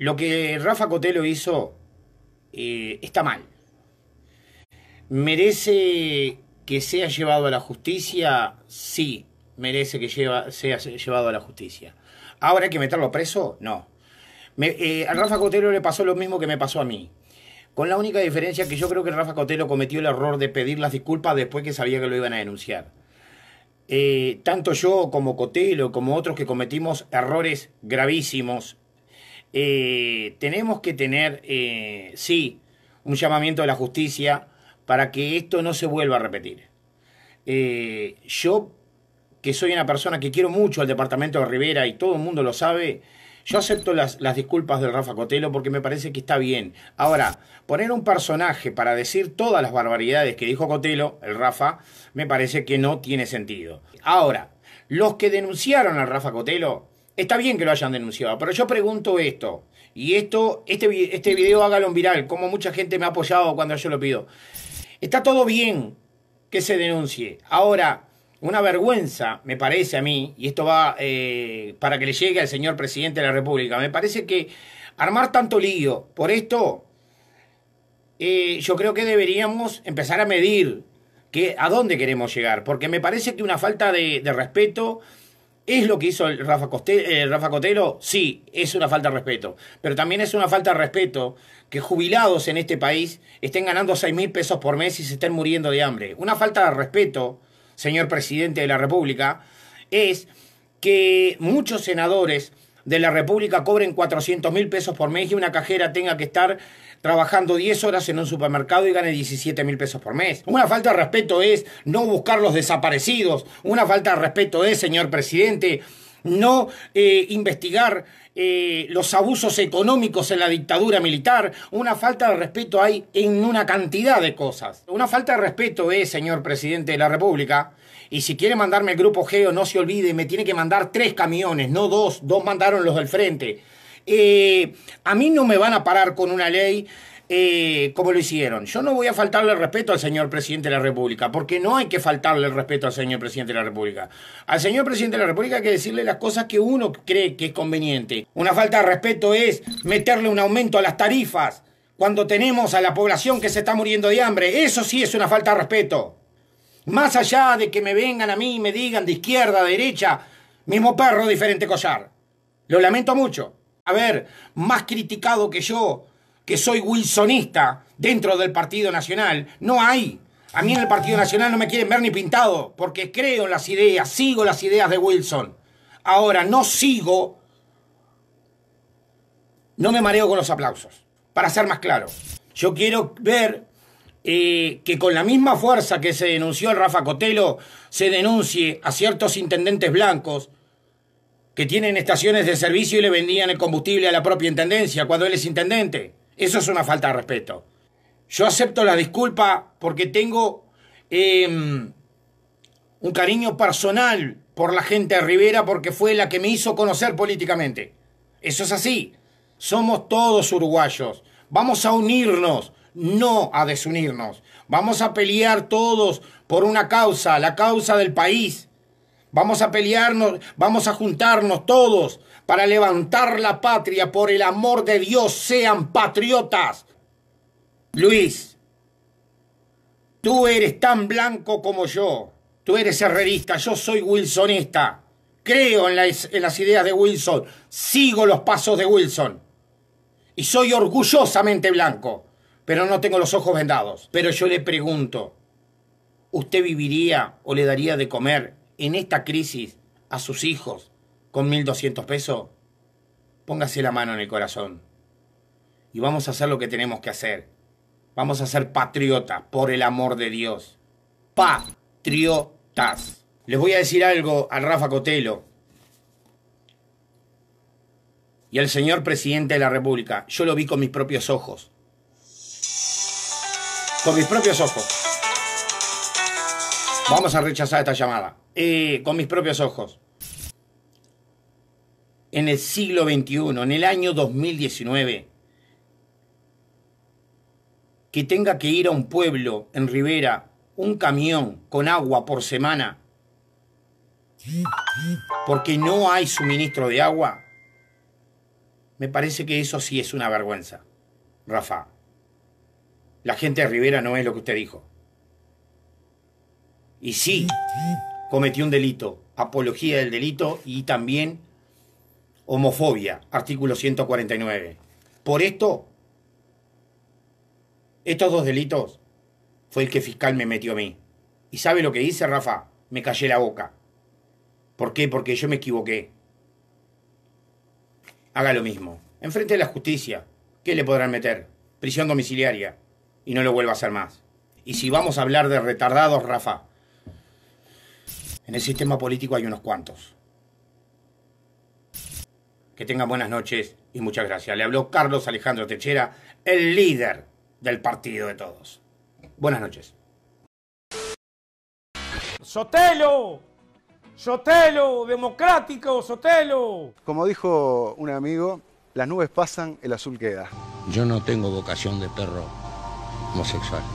Lo que Rafa Cotelo hizo eh, está mal. ¿Merece que sea llevado a la justicia? Sí, merece que sea llevado a la justicia. ¿Ahora hay que meterlo preso? No. Me, eh, a Rafa Cotelo le pasó lo mismo que me pasó a mí. Con la única diferencia que yo creo que Rafa Cotelo cometió el error de pedir las disculpas después que sabía que lo iban a denunciar. Eh, tanto yo como Cotelo, como otros que cometimos errores gravísimos eh, tenemos que tener, eh, sí, un llamamiento de la justicia para que esto no se vuelva a repetir. Eh, yo, que soy una persona que quiero mucho al departamento de Rivera y todo el mundo lo sabe, yo acepto las, las disculpas del Rafa Cotelo porque me parece que está bien. Ahora, poner un personaje para decir todas las barbaridades que dijo Cotelo, el Rafa, me parece que no tiene sentido. Ahora, los que denunciaron al Rafa Cotelo, Está bien que lo hayan denunciado, pero yo pregunto esto. Y esto, este, este video hágalo en viral, como mucha gente me ha apoyado cuando yo lo pido. Está todo bien que se denuncie. Ahora, una vergüenza, me parece a mí, y esto va eh, para que le llegue al señor presidente de la República, me parece que armar tanto lío por esto, eh, yo creo que deberíamos empezar a medir que, a dónde queremos llegar, porque me parece que una falta de respeto ¿Es lo que hizo el Rafa, eh, Rafa Cotelo? Sí, es una falta de respeto. Pero también es una falta de respeto que jubilados en este país estén ganando 6 mil pesos por mes y se estén muriendo de hambre. Una falta de respeto, señor presidente de la República, es que muchos senadores de la República cobren 400 mil pesos por mes y una cajera tenga que estar trabajando 10 horas en un supermercado y gane 17 mil pesos por mes. Una falta de respeto es no buscar los desaparecidos. Una falta de respeto es, señor presidente, no eh, investigar eh, los abusos económicos en la dictadura militar, una falta de respeto hay en una cantidad de cosas. Una falta de respeto es, señor presidente de la República, y si quiere mandarme el grupo Geo, no se olvide, me tiene que mandar tres camiones, no dos, dos mandaron los del frente. Eh, a mí no me van a parar con una ley eh, como lo hicieron. Yo no voy a faltarle el respeto al señor presidente de la República, porque no hay que faltarle el respeto al señor presidente de la República. Al señor presidente de la República hay que decirle las cosas que uno cree que es conveniente. Una falta de respeto es meterle un aumento a las tarifas cuando tenemos a la población que se está muriendo de hambre. Eso sí es una falta de respeto. Más allá de que me vengan a mí y me digan de izquierda, a derecha, mismo perro, diferente collar. Lo lamento mucho. A ver, más criticado que yo, que soy wilsonista dentro del Partido Nacional. No hay. A mí en el Partido Nacional no me quieren ver ni pintado, porque creo en las ideas, sigo las ideas de Wilson. Ahora, no sigo, no me mareo con los aplausos, para ser más claro. Yo quiero ver eh, que con la misma fuerza que se denunció el Rafa Cotelo, se denuncie a ciertos intendentes blancos que tienen estaciones de servicio y le vendían el combustible a la propia intendencia cuando él es intendente. Eso es una falta de respeto. Yo acepto la disculpa porque tengo em, un cariño personal por la gente de Rivera porque fue la que me hizo conocer políticamente. Eso es así. Somos todos uruguayos. Vamos a unirnos, no a desunirnos. Vamos a pelear todos por una causa, la causa del país. Vamos a pelearnos, vamos a juntarnos todos para levantar la patria. Por el amor de Dios, sean patriotas. Luis, tú eres tan blanco como yo. Tú eres herrerista, yo soy wilsonista. Creo en las, en las ideas de Wilson, sigo los pasos de Wilson. Y soy orgullosamente blanco, pero no tengo los ojos vendados. Pero yo le pregunto, ¿usted viviría o le daría de comer en esta crisis a sus hijos, con 1.200 pesos, póngase la mano en el corazón. Y vamos a hacer lo que tenemos que hacer. Vamos a ser patriotas, por el amor de Dios. Patriotas. Les voy a decir algo al Rafa Cotelo y al señor presidente de la República. Yo lo vi con mis propios ojos. Con mis propios ojos. Vamos a rechazar esta llamada. Eh, con mis propios ojos en el siglo XXI, en el año 2019, que tenga que ir a un pueblo en Rivera, un camión con agua por semana, porque no hay suministro de agua, me parece que eso sí es una vergüenza, Rafa. La gente de Rivera no es lo que usted dijo. Y sí, cometió un delito, apología del delito y también homofobia, artículo 149. Por esto, estos dos delitos fue el que fiscal me metió a mí. ¿Y sabe lo que hice, Rafa? Me callé la boca. ¿Por qué? Porque yo me equivoqué. Haga lo mismo. Enfrente de la justicia. ¿Qué le podrán meter? Prisión domiciliaria. Y no lo vuelva a hacer más. Y si vamos a hablar de retardados, Rafa, en el sistema político hay unos cuantos. Que tengan buenas noches y muchas gracias. Le habló Carlos Alejandro Techera, el líder del partido de todos. Buenas noches. Sotelo, Sotelo, democrático, Sotelo. Como dijo un amigo, las nubes pasan, el azul queda. Yo no tengo vocación de perro homosexual.